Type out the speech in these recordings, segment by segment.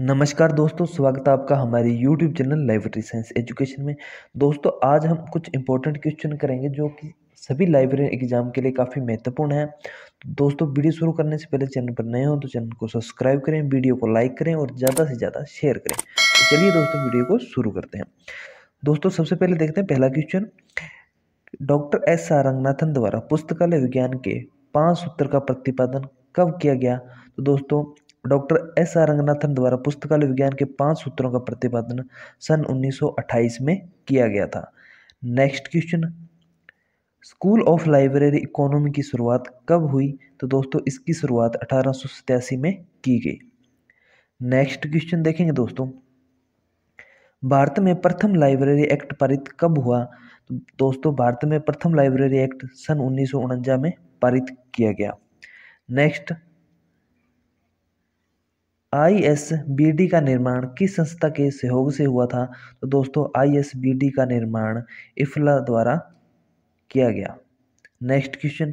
नमस्कार दोस्तों स्वागत है आपका हमारे YouTube channel library science education में दोस्तों आज हम कुछ इंपॉर्टेंट क्वेश्चन करेंगे जो कि सभी लाइब्रेरी एग्जाम के लिए काफ़ी महत्वपूर्ण है दोस्तों वीडियो शुरू करने से पहले चैनल पर नए हो तो चैनल को सब्सक्राइब करें वीडियो को लाइक करें और ज़्यादा से ज़्यादा शेयर करें तो चलिए दोस्तों वीडियो को शुरू करते हैं दोस्तों सबसे पहले देखते हैं पहला question doctor S R Ranganathan द्वारा पुस्तकालय विज्ञान के पाँच सूत्र का प्रतिपादन कब किया गया तो दोस्तों डॉक्टर एस आर रंगनाथन द्वारा पुस्तकालय विज्ञान के पांच सूत्रों का प्रतिपादन सन 1928 में किया गया था next question school of library economy की शुरुआत कब हुई तो दोस्तों इसकी शुरुआत अठारह में की गई नेक्स्ट क्वेश्चन देखेंगे दोस्तों भारत में प्रथम लाइब्रेरी एक्ट पारित कब हुआ तो दोस्तों भारत में प्रथम लाइब्रेरी एक्ट सन उन्नीस में पारित किया गया नेक्स्ट आईएसबीडी का निर्माण किस संस्था के सहयोग से हुआ था तो दोस्तों आईएसबीडी का निर्माण इफला द्वारा किया गया next question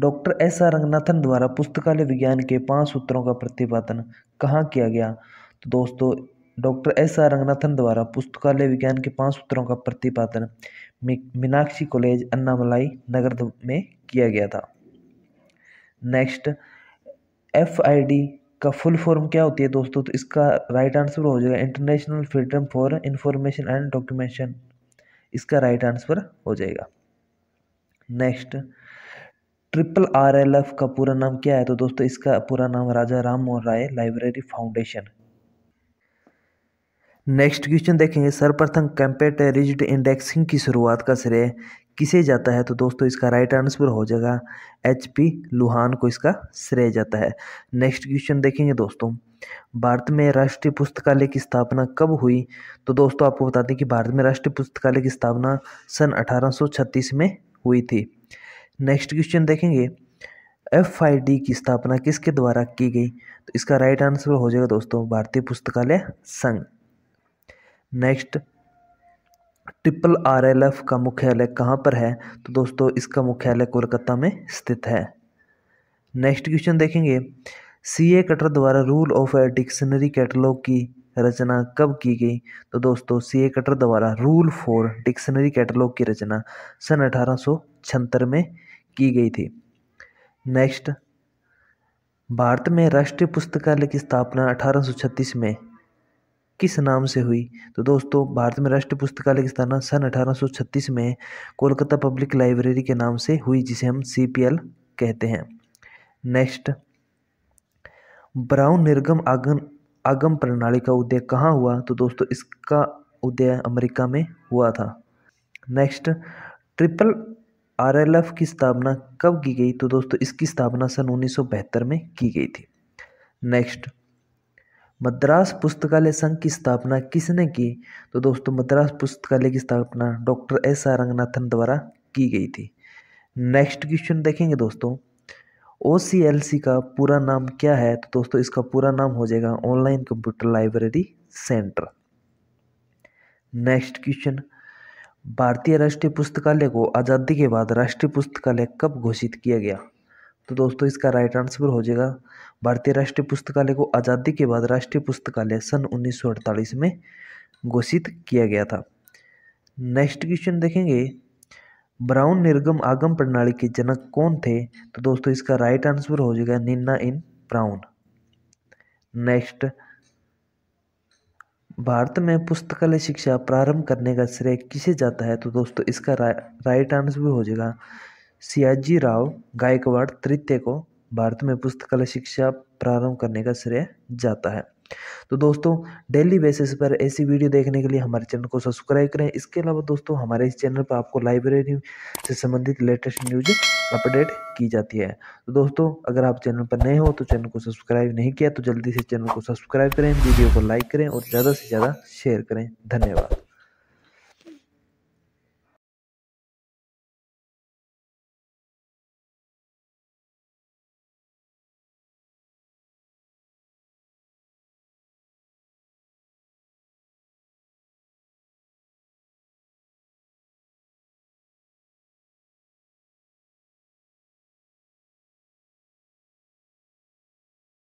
doctor S R Ranganathan द्वारा पुस्तकालय विज्ञान के पांच सूत्रों का प्रतिपादन कहाँ किया गया तो दोस्तों डॉक्टर एस आर रंगनाथन द्वारा पुस्तकालय विज्ञान के पांच सूत्रों का प्रतिपादन मीनाक्षी कॉलेज अन्नामलाई नगर में किया गया था नेक्स्ट एफ आई डी का फुल फॉर्म क्या होती है दोस्तों तो इसका राइट आंसर हो जाएगा international freedom for information and documentation इसका राइट आंसर हो जाएगा next triple R L F का पूरा नाम क्या है तो दोस्तों इसका पूरा नाम Raja Ram Mohan Roy library foundation next question देखेंगे सर्वप्रथम कंपेटेरिज्ड इंडेक्सिंग की शुरुआत का श्रेय किसे जाता है तो दोस्तों इसका राइट आंसर हो जाएगा एच पी लुहान को इसका श्रेय जाता है नेक्स्ट क्वेश्चन देखेंगे दोस्तों भारत में राष्ट्रीय पुस्तकालय की स्थापना कब हुई तो दोस्तों आपको बता दें कि भारत में राष्ट्रीय पुस्तकालय की स्थापना सन 1836 में हुई थी नेक्स्ट क्वेश्चन देखेंगे एफ आई डी की स्थापना किसके द्वारा की गई तो इसका राइट आंसर हो जाएगा दोस्तों भारतीय पुस्तकालय संघ नेक्स्ट ट्रिपल आरएलएफ का मुख्यालय कहाँ पर है तो दोस्तों इसका मुख्यालय कोलकाता में स्थित है नेक्स्ट क्वेश्चन देखेंगे सी ए कटर द्वारा rule of a dictionary catalogue की रचना कब की गई तो दोस्तों सी ए कटर द्वारा रूल फॉर डिक्शनरी कैटलॉग की रचना सन अठारह में की गई थी नेक्स्ट भारत में राष्ट्रीय पुस्तकालय की स्थापना छत्तीस में किस नाम से हुई तो दोस्तों भारत में राष्ट्रीय पुस्तकालय की स्थापना सन 1836 में कोलकाता पब्लिक लाइब्रेरी के नाम से हुई जिसे हम सी कहते हैं नेक्स्ट ब्राउन निर्गम आगम आगम प्रणाली का उदय कहाँ हुआ तो दोस्तों इसका उदय अमेरिका में हुआ था नेक्स्ट ट्रिपल आरएलएफ की स्थापना कब की गई तो दोस्तों इसकी स्थापना सन बहत्तर में की गई थी नेक्स्ट मद्रास पुस्तकालय संघ की स्थापना किसने की तो दोस्तों मद्रास पुस्तकालय की स्थापना डॉक्टर एस आर रंगनाथन द्वारा की गई थी नेक्स्ट क्वेश्चन देखेंगे दोस्तों ओ का पूरा नाम क्या है तो दोस्तों इसका पूरा नाम हो जाएगा online computer library centre next question भारतीय राष्ट्रीय पुस्तकालय को आज़ादी के बाद राष्ट्रीय पुस्तकालय कब घोषित किया गया तो दोस्तों इसका राइट आंसर हो जाएगा भारतीय राष्ट्रीय पुस्तकालय को आज़ादी के बाद राष्ट्रीय पुस्तकालय सन 1948 में घोषित किया गया था नेक्स्ट क्वेश्चन देखेंगे ब्राउन निर्गम आगम प्रणाली के जनक कौन थे तो दोस्तों इसका राइट आंसर हो जाएगा निन्ना इन ब्राउन नेक्स्ट भारत में पुस्तकालय शिक्षा प्रारंभ करने का श्रेय किसे जाता है तो दोस्तों इसका रा, राइट आंसर हो जाएगा सियाजी राव गायकवाड़ तृतीय को भारत में पुस्तकालय शिक्षा प्रारंभ करने का श्रेय जाता है तो दोस्तों डेली बेसिस पर ऐसी वीडियो देखने के लिए हमारे चैनल को सब्सक्राइब करें इसके अलावा दोस्तों हमारे इस चैनल पर आपको लाइब्रेरी से संबंधित लेटेस्ट न्यूज अपडेट की जाती है तो दोस्तों अगर आप चैनल पर नए हो तो चैनल को सब्सक्राइब नहीं किया तो जल्दी से चैनल को सब्सक्राइब करें वीडियो को लाइक करें और ज़्यादा से ज़्यादा शेयर करें धन्यवाद